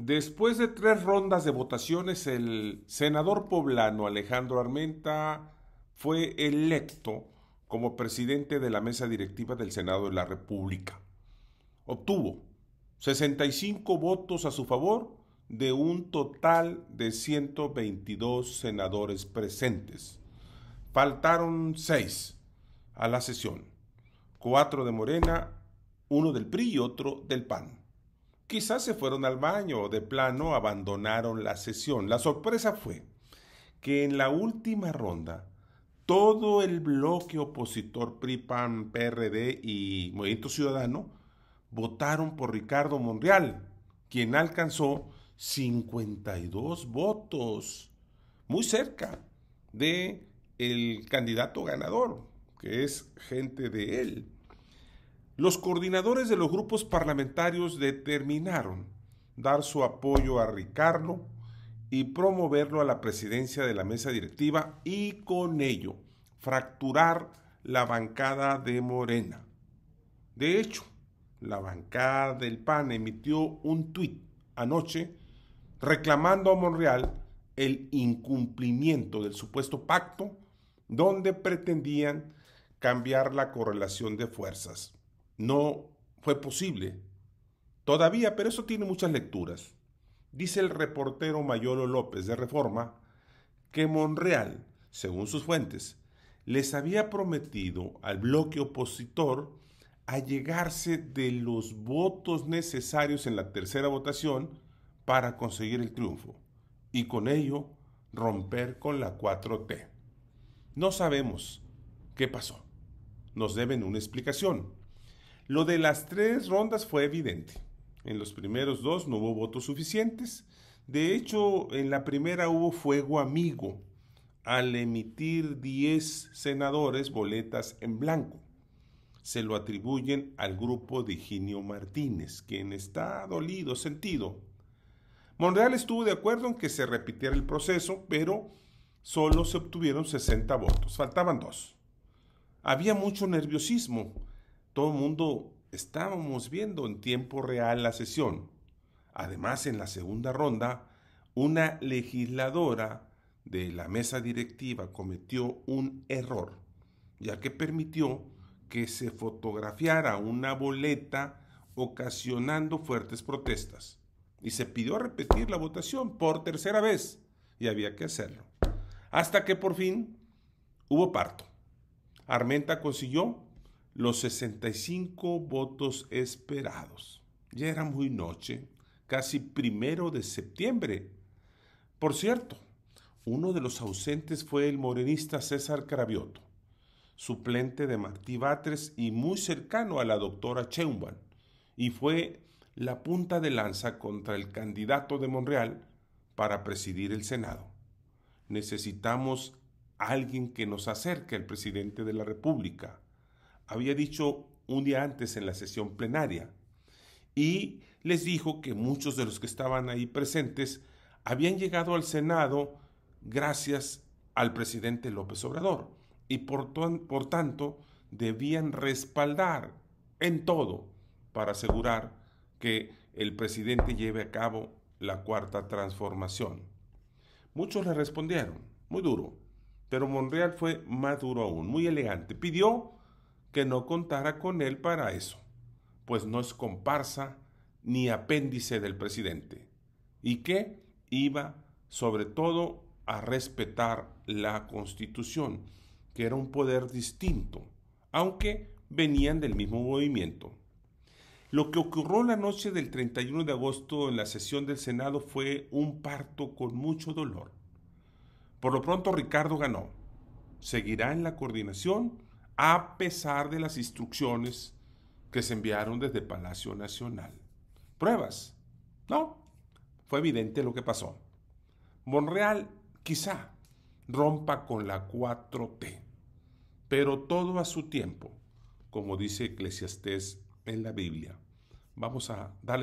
Después de tres rondas de votaciones, el senador poblano Alejandro Armenta fue electo como presidente de la mesa directiva del Senado de la República. Obtuvo 65 votos a su favor de un total de 122 senadores presentes. Faltaron seis a la sesión, Cuatro de Morena, uno del PRI y otro del PAN. Quizás se fueron al baño o de plano abandonaron la sesión. La sorpresa fue que en la última ronda todo el bloque opositor PRI, PRD y Movimiento Ciudadano votaron por Ricardo Monreal, quien alcanzó 52 votos, muy cerca de el candidato ganador, que es gente de él los coordinadores de los grupos parlamentarios determinaron dar su apoyo a Ricardo y promoverlo a la presidencia de la mesa directiva y con ello fracturar la bancada de Morena. De hecho, la bancada del PAN emitió un tuit anoche reclamando a Monreal el incumplimiento del supuesto pacto donde pretendían cambiar la correlación de fuerzas no fue posible todavía, pero eso tiene muchas lecturas. Dice el reportero Mayolo López de Reforma que Monreal, según sus fuentes, les había prometido al bloque opositor allegarse de los votos necesarios en la tercera votación para conseguir el triunfo y con ello romper con la 4T. No sabemos qué pasó. Nos deben una explicación lo de las tres rondas fue evidente. En los primeros dos no hubo votos suficientes. De hecho, en la primera hubo fuego amigo al emitir 10 senadores boletas en blanco. Se lo atribuyen al grupo de Ginio Martínez, quien está dolido, sentido. Monreal estuvo de acuerdo en que se repitiera el proceso, pero solo se obtuvieron 60 votos, faltaban dos. Había mucho nerviosismo todo el mundo estábamos viendo en tiempo real la sesión. Además, en la segunda ronda, una legisladora de la mesa directiva cometió un error, ya que permitió que se fotografiara una boleta ocasionando fuertes protestas. Y se pidió repetir la votación por tercera vez, y había que hacerlo. Hasta que por fin hubo parto. Armenta consiguió los 65 votos esperados. Ya era muy noche, casi primero de septiembre. Por cierto, uno de los ausentes fue el morenista César Cravioto, suplente de Martí Batres y muy cercano a la doctora Cheumban, y fue la punta de lanza contra el candidato de Monreal para presidir el Senado. Necesitamos alguien que nos acerque al presidente de la República, había dicho un día antes en la sesión plenaria y les dijo que muchos de los que estaban ahí presentes habían llegado al Senado gracias al presidente López Obrador y por, por tanto debían respaldar en todo para asegurar que el presidente lleve a cabo la cuarta transformación. Muchos le respondieron, muy duro, pero Monreal fue más duro aún, muy elegante. Pidió que no contara con él para eso, pues no es comparsa ni apéndice del presidente, y que iba sobre todo a respetar la constitución, que era un poder distinto, aunque venían del mismo movimiento. Lo que ocurrió la noche del 31 de agosto en la sesión del Senado fue un parto con mucho dolor. Por lo pronto Ricardo ganó. Seguirá en la coordinación a pesar de las instrucciones que se enviaron desde Palacio Nacional. Pruebas. No, fue evidente lo que pasó. Monreal quizá rompa con la 4T, pero todo a su tiempo, como dice Eclesiastés en la Biblia. Vamos a darle